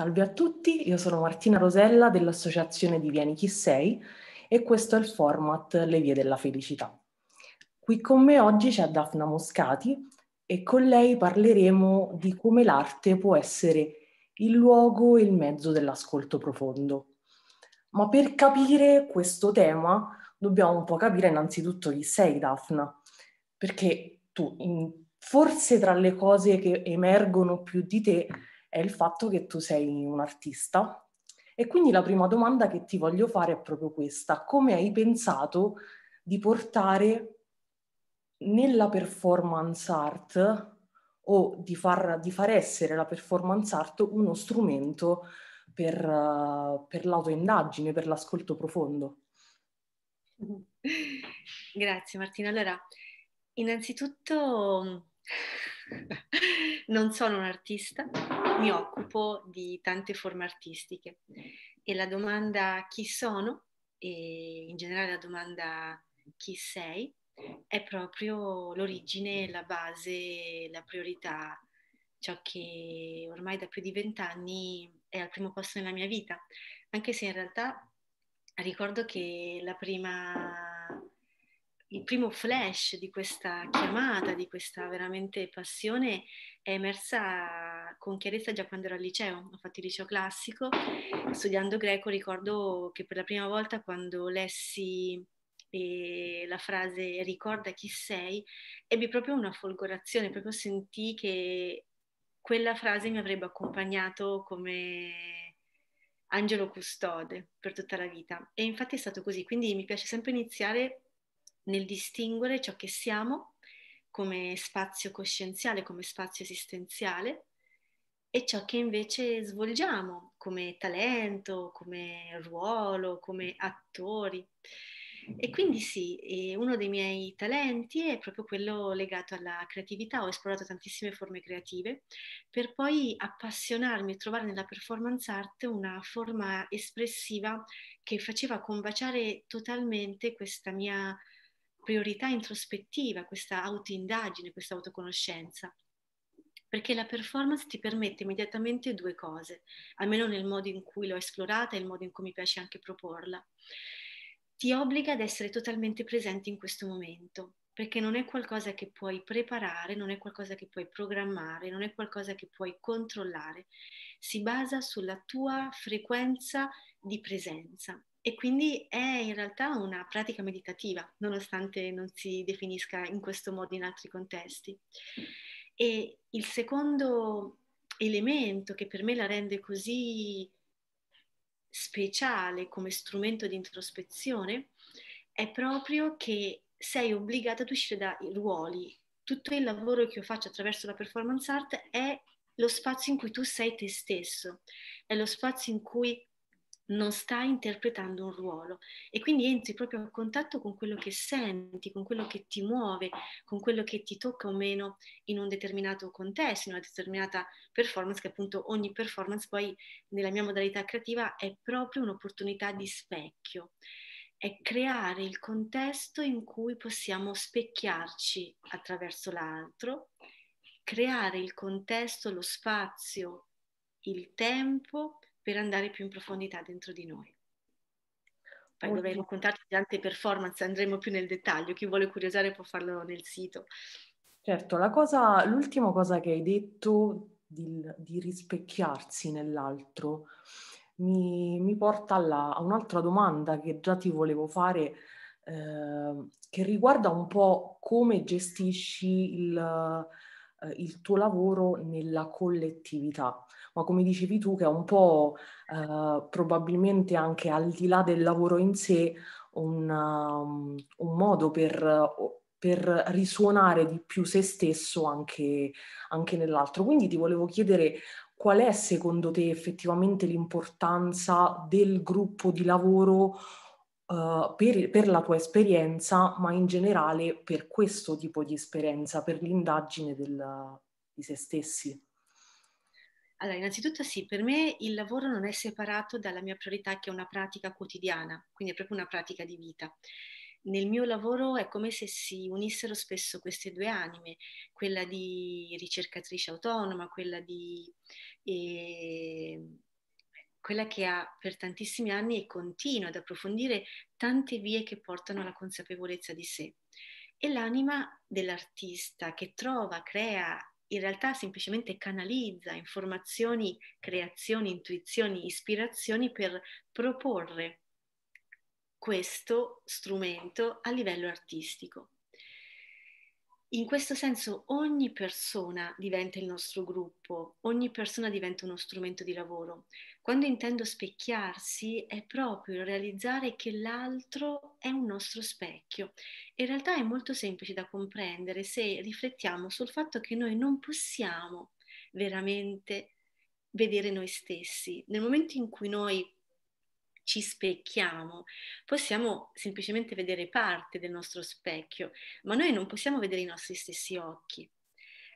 Salve a tutti, io sono Martina Rosella dell'Associazione di Vieni Chi Sei e questo è il format Le Vie della Felicità. Qui con me oggi c'è Daphna Moscati e con lei parleremo di come l'arte può essere il luogo e il mezzo dell'ascolto profondo. Ma per capire questo tema dobbiamo un po' capire innanzitutto chi sei Daphna, perché tu in, forse tra le cose che emergono più di te è il fatto che tu sei un artista e quindi la prima domanda che ti voglio fare è proprio questa, come hai pensato di portare nella performance art o di far, di far essere la performance art uno strumento per, per l'autoindagine, per l'ascolto profondo? Grazie Martina. Allora, innanzitutto non sono un artista, mi occupo di tante forme artistiche e la domanda chi sono e in generale la domanda chi sei è proprio l'origine, la base, la priorità, ciò che ormai da più di vent'anni è al primo posto nella mia vita, anche se in realtà ricordo che prima, il primo flash di questa chiamata, di questa veramente passione è emersa con chiarezza già quando ero al liceo, ho fatto il liceo classico, studiando greco ricordo che per la prima volta quando lessi eh, la frase ricorda chi sei, ebbi proprio una folgorazione, proprio sentì che quella frase mi avrebbe accompagnato come angelo custode per tutta la vita. E infatti è stato così, quindi mi piace sempre iniziare nel distinguere ciò che siamo come spazio coscienziale, come spazio esistenziale e ciò che invece svolgiamo come talento, come ruolo, come attori. E quindi sì, uno dei miei talenti è proprio quello legato alla creatività. Ho esplorato tantissime forme creative per poi appassionarmi e trovare nella performance art una forma espressiva che faceva combaciare totalmente questa mia priorità introspettiva, questa autoindagine, questa autoconoscenza perché la performance ti permette immediatamente due cose, almeno nel modo in cui l'ho esplorata e il modo in cui mi piace anche proporla. Ti obbliga ad essere totalmente presente in questo momento, perché non è qualcosa che puoi preparare, non è qualcosa che puoi programmare, non è qualcosa che puoi controllare, si basa sulla tua frequenza di presenza e quindi è in realtà una pratica meditativa, nonostante non si definisca in questo modo in altri contesti. E il secondo elemento che per me la rende così speciale come strumento di introspezione è proprio che sei obbligata ad uscire dai ruoli. Tutto il lavoro che io faccio attraverso la performance art è lo spazio in cui tu sei te stesso, è lo spazio in cui non sta interpretando un ruolo e quindi entri proprio a contatto con quello che senti, con quello che ti muove, con quello che ti tocca o meno in un determinato contesto, in una determinata performance, che appunto ogni performance poi nella mia modalità creativa è proprio un'opportunità di specchio, è creare il contesto in cui possiamo specchiarci attraverso l'altro, creare il contesto, lo spazio, il tempo, per andare più in profondità dentro di noi. Poi dovrei raccontarti tante performance, andremo più nel dettaglio, chi vuole curiosare può farlo nel sito. Certo, cosa, l'ultima cosa che hai detto di, di rispecchiarsi nell'altro mi, mi porta alla, a un'altra domanda che già ti volevo fare, eh, che riguarda un po' come gestisci il eh, il tuo lavoro nella collettività, ma come dicevi tu che è un po' eh, probabilmente anche al di là del lavoro in sé un, um, un modo per, per, risuonare di più se stesso anche, anche nell'altro. Quindi ti volevo chiedere qual è secondo te effettivamente l'importanza del gruppo di lavoro uh, per, per, la tua esperienza, ma in generale per questo tipo di esperienza, per l'indagine del, di se stessi? Allora, innanzitutto sì, per me il lavoro non è separato dalla mia priorità che è una pratica quotidiana, quindi è proprio una pratica di vita. Nel mio lavoro è come se si unissero spesso queste due anime, quella di ricercatrice autonoma, quella di eh, quella che ha per tantissimi anni e continua ad approfondire tante vie che portano alla consapevolezza di sé. E l'anima dell'artista che trova, crea, in realtà semplicemente canalizza informazioni, creazioni, intuizioni, ispirazioni per proporre questo strumento a livello artistico. In questo senso ogni persona diventa il nostro gruppo, ogni persona diventa uno strumento di lavoro. Quando intendo specchiarsi è proprio realizzare che l'altro è un nostro specchio. In realtà è molto semplice da comprendere se riflettiamo sul fatto che noi non possiamo veramente vedere noi stessi. Nel momento in cui noi ci specchiamo, possiamo semplicemente vedere parte del nostro specchio, ma noi non possiamo vedere i nostri stessi occhi.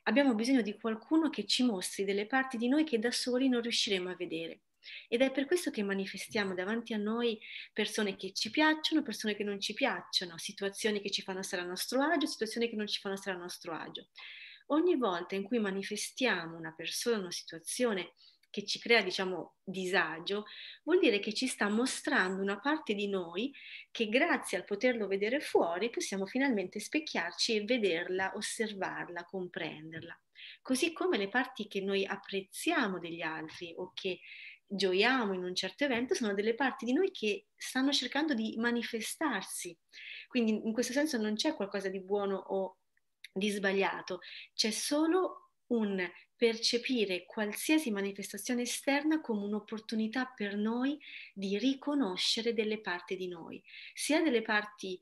Abbiamo bisogno di qualcuno che ci mostri delle parti di noi che da soli non riusciremo a vedere. Ed è per questo che manifestiamo davanti a noi persone che ci piacciono, persone che non ci piacciono, situazioni che ci fanno stare a nostro agio, situazioni che non ci fanno stare a nostro agio. Ogni volta in cui manifestiamo una persona, una situazione che ci crea, diciamo, disagio, vuol dire che ci sta mostrando una parte di noi che grazie al poterlo vedere fuori possiamo finalmente specchiarci e vederla, osservarla, comprenderla. Così come le parti che noi apprezziamo degli altri o che gioiamo in un certo evento sono delle parti di noi che stanno cercando di manifestarsi. Quindi in questo senso non c'è qualcosa di buono o di sbagliato, c'è solo un percepire qualsiasi manifestazione esterna come un'opportunità per noi di riconoscere delle parti di noi, sia delle parti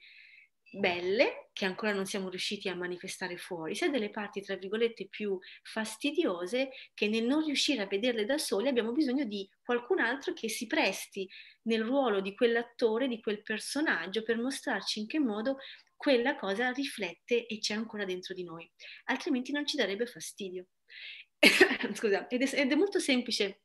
belle che ancora non siamo riusciti a manifestare fuori, sia delle parti tra virgolette più fastidiose che nel non riuscire a vederle da sole abbiamo bisogno di qualcun altro che si presti nel ruolo di quell'attore, di quel personaggio per mostrarci in che modo quella cosa riflette e c'è ancora dentro di noi, altrimenti non ci darebbe fastidio. Scusa, ed è, ed è molto semplice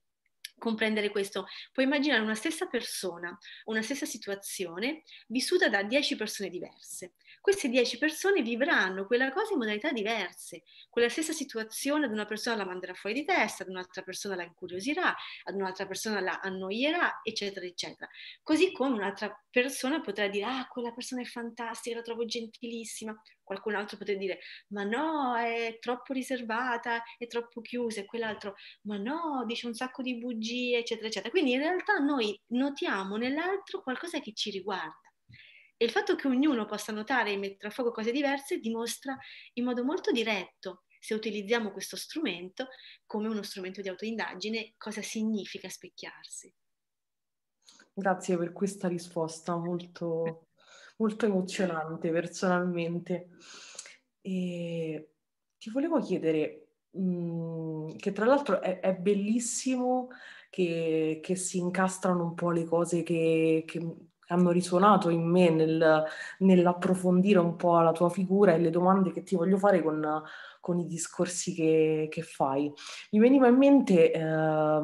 comprendere questo. Puoi immaginare una stessa persona, una stessa situazione vissuta da 10 persone diverse queste dieci persone vivranno quella cosa in modalità diverse. Quella stessa situazione ad una persona la manderà fuori di testa, ad un'altra persona la incuriosirà, ad un'altra persona la annoierà, eccetera, eccetera. Così come un'altra persona potrà dire, ah, quella persona è fantastica, la trovo gentilissima. Qualcun altro potrà dire, ma no, è troppo riservata, è troppo chiusa, e quell'altro, ma no, dice un sacco di bugie, eccetera, eccetera. Quindi in realtà noi notiamo nell'altro qualcosa che ci riguarda e il fatto che ognuno possa notare e mettere a fuoco cose diverse dimostra in modo molto diretto, se utilizziamo questo strumento come uno strumento di autoindagine, cosa significa specchiarsi. Grazie per questa risposta molto, molto emozionante personalmente. E ti volevo chiedere, mh, mm, che tra l'altro è, è bellissimo che, che, si incastrano un po' le cose che, che, hanno risuonato in me nel, nell'approfondire un po' la tua figura e le domande che ti voglio fare con, con i discorsi che, che, fai. Mi veniva in mente, eh,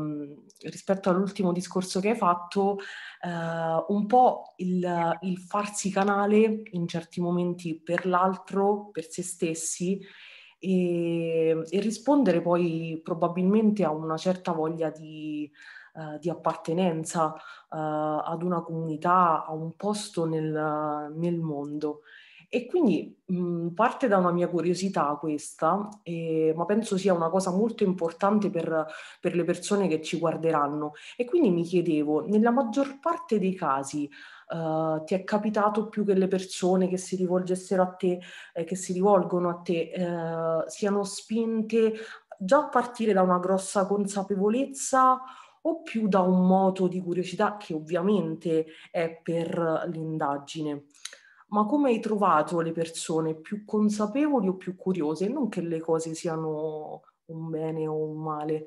rispetto all'ultimo discorso che hai fatto, eh, un po' il, il farsi canale in certi momenti per l'altro, per se stessi, e, e, rispondere poi probabilmente a una certa voglia di, eh, di appartenenza eh, ad una comunità, a un posto nel, nel mondo. E quindi mh, parte da una mia curiosità questa, eh, ma penso sia una cosa molto importante per, per, le persone che ci guarderanno. E quindi mi chiedevo, nella maggior parte dei casi eh, ti è capitato più che le persone che si rivolgessero a te, eh, che si rivolgono a te, eh, siano spinte già a partire da una grossa consapevolezza o più da un moto di curiosità che ovviamente è per l'indagine. Ma come hai trovato le persone più consapevoli o più curiose? Non che le cose siano un bene o un male.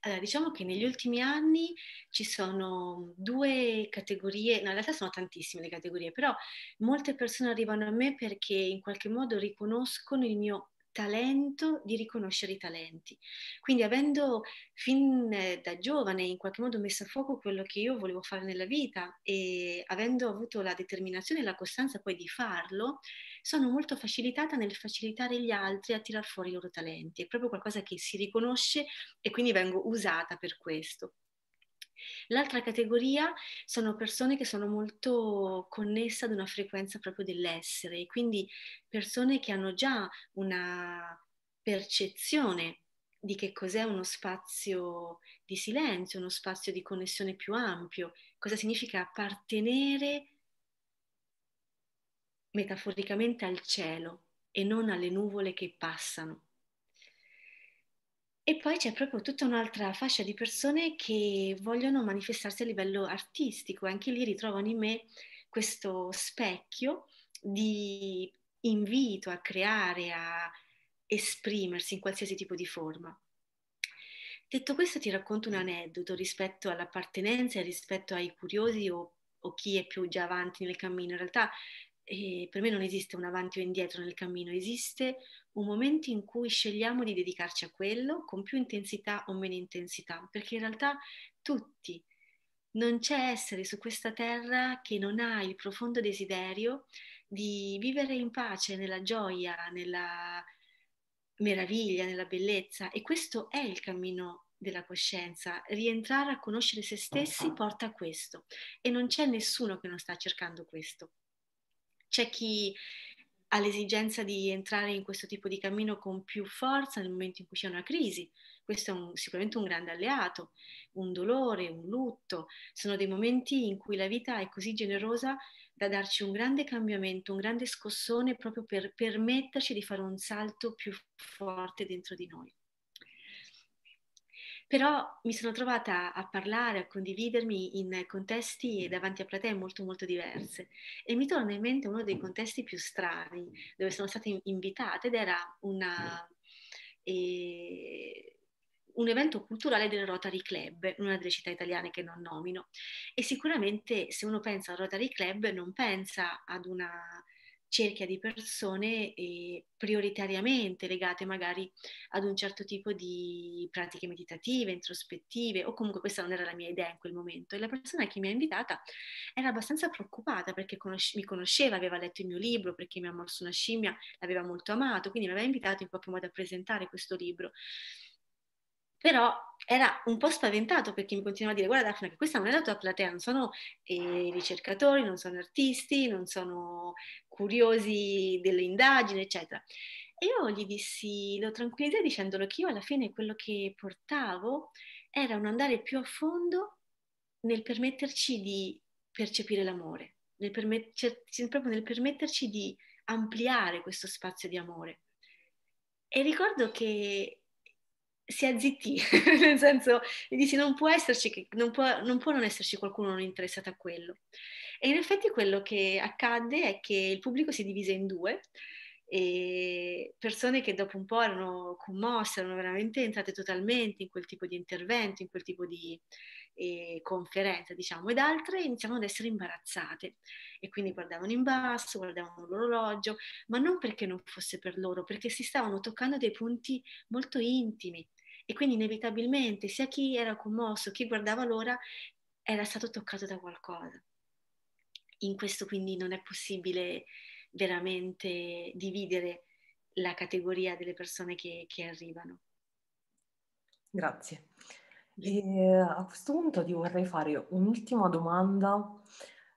Allora, diciamo che negli ultimi anni ci sono due categorie, no, in realtà sono tantissime le categorie, però molte persone arrivano a me perché in qualche modo riconoscono il mio talento di riconoscere i talenti. Quindi avendo fin eh, da giovane in qualche modo messo a fuoco quello che io volevo fare nella vita e avendo avuto la determinazione e la costanza poi di farlo, sono molto facilitata nel facilitare gli altri a tirar fuori i loro talenti. È proprio qualcosa che si riconosce e quindi vengo usata per questo. L'altra categoria sono persone che sono molto connesse ad una frequenza proprio dell'essere, quindi persone che hanno già una percezione di che cos'è uno spazio di silenzio, uno spazio di connessione più ampio, cosa significa appartenere metaforicamente al cielo e non alle nuvole che passano. E poi c'è proprio tutta un'altra fascia di persone che vogliono manifestarsi a livello artistico, anche lì ritrovano in me questo specchio di invito a creare, a esprimersi in qualsiasi tipo di forma. Detto questo ti racconto un mm. aneddoto rispetto all'appartenenza e rispetto ai curiosi o, o chi è più già avanti nel cammino. In realtà e per me non esiste un avanti o indietro nel cammino, esiste un momento in cui scegliamo di dedicarci a quello con più intensità o meno intensità, perché in realtà tutti, non c'è essere su questa terra che non ha il profondo desiderio di vivere in pace, nella gioia, nella meraviglia, nella bellezza e questo è il cammino della coscienza, rientrare a conoscere se stessi porta a questo e non c'è nessuno che non sta cercando questo. C'è chi ha l'esigenza di entrare in questo tipo di cammino con più forza nel momento in cui c'è una crisi. Questo è un, sicuramente un grande alleato, un dolore, un lutto. Sono dei momenti in cui la vita è così generosa da darci un grande cambiamento, un grande scossone proprio per permetterci di fare un salto più forte dentro di noi però mi sono trovata a parlare, a condividermi in contesti e davanti a platee molto molto diverse e mi torna in mente uno dei contesti più strani dove sono stata invitata ed era una, eh, un evento culturale del Rotary Club, una delle città italiane che non nomino e sicuramente se uno pensa al Rotary Club non pensa ad una cerchia di persone eh, prioritariamente legate magari ad un certo tipo di pratiche meditative, introspettive, o comunque questa non era la mia idea in quel momento. E la persona che mi ha invitata era abbastanza preoccupata perché conosce- mi conosceva, aveva letto il mio libro, perché mi ha morso una scimmia, l'aveva molto amato, quindi mi aveva invitato in qualche modo a presentare questo libro. Però era un po' spaventato perché mi continuava a dire guarda Daphne che questa non è la tua platea, non sono eh, ricercatori, non sono artisti, non sono curiosi delle indagini, eccetera. E io gli dissi, lo tranquillizzai dicendolo che io alla fine quello che portavo era un andare più a fondo nel permetterci di percepire l'amore, nel permetterci, cioè, proprio nel permetterci di ampliare questo spazio di amore. E ricordo che si azzittì, nel senso, gli dici non può esserci, non può, non può non esserci qualcuno non interessato a quello. E in effetti quello che accadde è che il pubblico si divise in due e persone che dopo un po' erano commosse, erano veramente entrate totalmente in quel tipo di intervento, in quel tipo di eh, conferenza, diciamo, ed altre iniziavano ad essere imbarazzate e quindi guardavano in basso, guardavano l'orologio, ma non perché non fosse per loro, perché si stavano toccando dei punti molto intimi e quindi inevitabilmente sia chi era commosso, chi guardava l'ora, era stato toccato da qualcosa. In questo quindi non è possibile veramente dividere la categoria delle persone che, che arrivano. Grazie. E a questo punto ti vorrei fare un'ultima domanda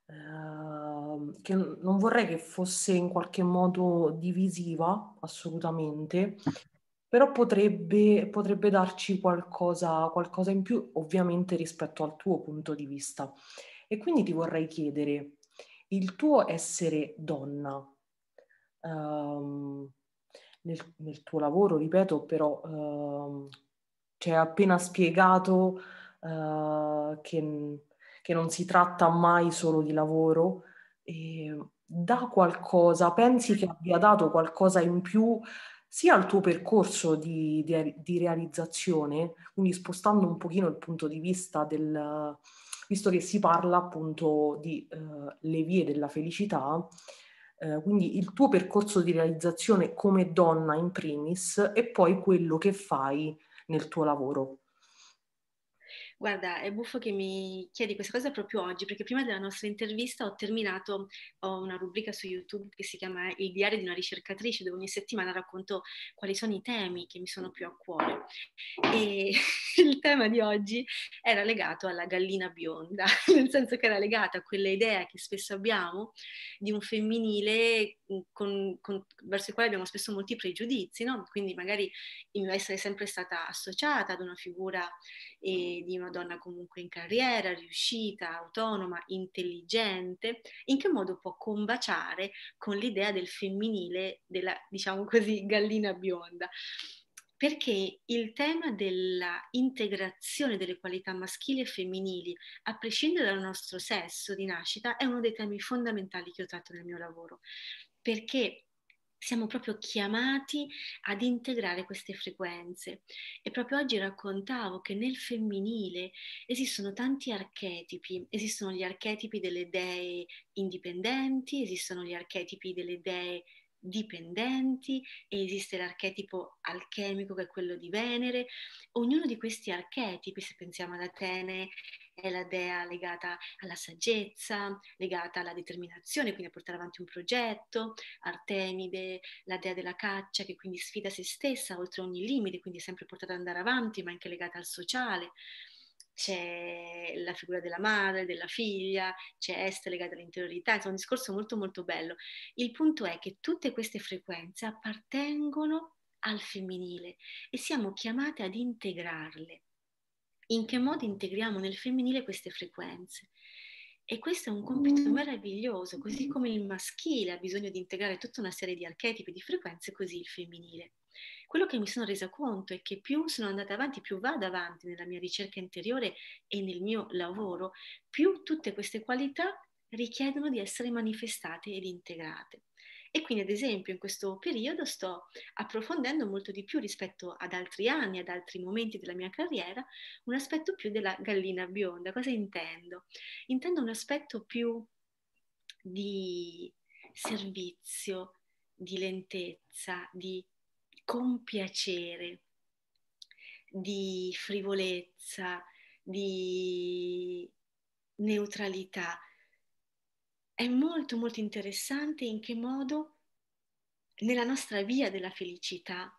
eh, che non vorrei che fosse in qualche modo divisiva, assolutamente, però potrebbe, potrebbe darci qualcosa, qualcosa in più, ovviamente rispetto al tuo punto di vista. E quindi ti vorrei chiedere, il tuo essere donna, um, nel, nel, tuo lavoro, ripeto, però uh, ehm, ci hai appena spiegato uh, che, che, non si tratta mai solo di lavoro, e ehm, dà qualcosa, pensi che abbia dato qualcosa in più sia al tuo percorso di, di, di, realizzazione, quindi spostando un pochino il punto di vista del, visto che si parla appunto di uh, le vie della felicità, eh, quindi il tuo percorso di realizzazione come donna in primis e poi quello che fai nel tuo lavoro. Guarda, è buffo che mi chiedi questa cosa proprio oggi, perché prima della nostra intervista ho terminato, ho una rubrica su YouTube che si chiama Il diario di una ricercatrice, dove ogni settimana racconto quali sono i temi che mi sono più a cuore. E il tema di oggi era legato alla gallina bionda, nel senso che era legato a quell'idea che spesso abbiamo di un femminile mm, con, con, verso il quale abbiamo spesso molti pregiudizi, no? Quindi magari mi essere sempre stata associata ad una figura e di una donna comunque in carriera, riuscita, autonoma, intelligente, in che modo può combaciare con l'idea del femminile, della diciamo così gallina bionda perché il tema dell'integrazione delle qualità maschili e femminili, a prescindere dal nostro sesso di nascita, è uno dei temi fondamentali che ho tratto nel mio lavoro, perché siamo proprio chiamati ad integrare queste frequenze. E proprio oggi raccontavo che nel femminile esistono tanti archetipi, esistono gli archetipi delle dee indipendenti, esistono gli archetipi delle dee dipendenti e esiste l'archetipo alchemico che è quello di Venere. Ognuno di questi archetipi, se pensiamo ad Atene è la dea legata alla saggezza, legata alla determinazione, quindi a portare avanti un progetto, Artemide, la dea della caccia che quindi sfida se stessa oltre ogni limite, quindi è sempre portata ad andare avanti, ma anche legata al sociale. C'è la figura della madre, della figlia, c'è Est legata all'interiorità, insomma un discorso molto molto bello. Il punto è che tutte queste frequenze appartengono al femminile e siamo chiamate ad integrarle in che modo integriamo nel femminile queste frequenze. E questo è un compito mm. meraviglioso, così come il maschile ha bisogno di integrare tutta una serie di archetipi, di frequenze, così il femminile. Quello che mi sono resa conto è che più sono andata avanti, più vado avanti nella mia ricerca interiore e nel mio lavoro, più tutte queste qualità richiedono di essere manifestate ed integrate. E quindi, ad esempio, in questo periodo sto approfondendo molto di più rispetto ad altri anni, ad altri momenti della mia carriera, un aspetto più della gallina bionda. Cosa intendo? Intendo un aspetto più di servizio, di lentezza, di compiacere, di frivolezza, di neutralità, è molto molto interessante in che modo nella nostra via della felicità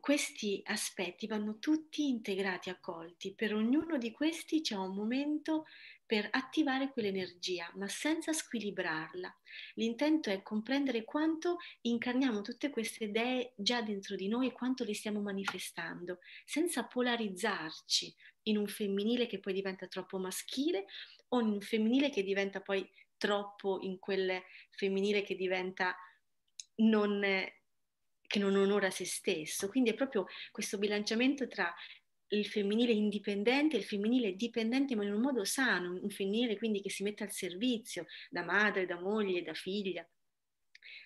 questi aspetti vanno tutti integrati, accolti. Per ognuno di questi c'è un momento per attivare quell'energia, ma senza squilibrarla. L'intento è comprendere quanto incarniamo tutte queste idee già dentro di noi e quanto le stiamo manifestando, senza polarizzarci in un femminile che poi diventa troppo maschile o in un femminile che diventa poi troppo in quel femminile che diventa non, che non onora se stesso. Quindi è proprio questo bilanciamento tra il femminile indipendente e il femminile dipendente, ma in un modo sano, un femminile quindi che si mette al servizio da madre, da moglie, da figlia,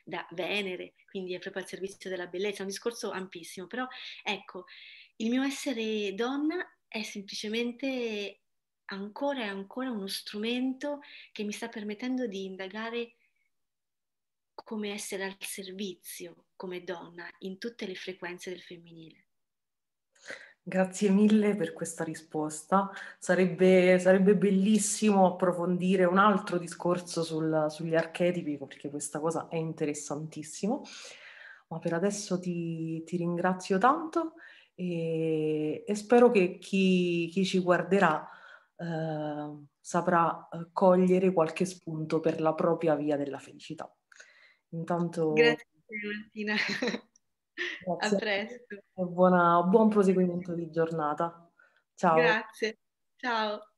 da Venere, quindi è proprio al servizio della bellezza, è un discorso ampissimo, però ecco, il mio essere donna è semplicemente ancora e ancora uno strumento che mi sta permettendo di indagare come essere al servizio come donna in tutte le frequenze del femminile. Grazie mille per questa risposta. Sarebbe, sarebbe bellissimo approfondire un altro discorso sul, sugli archetipi perché questa cosa è interessantissima. Ma per adesso ti, ti ringrazio tanto e, e, spero che chi, chi ci guarderà Ehm, eh, saprà cogliere qualche spunto per la propria via della felicità. Intanto... Grazie Martina. Grazie. A presto. E buona, buon proseguimento di giornata. Ciao. Grazie. Ciao.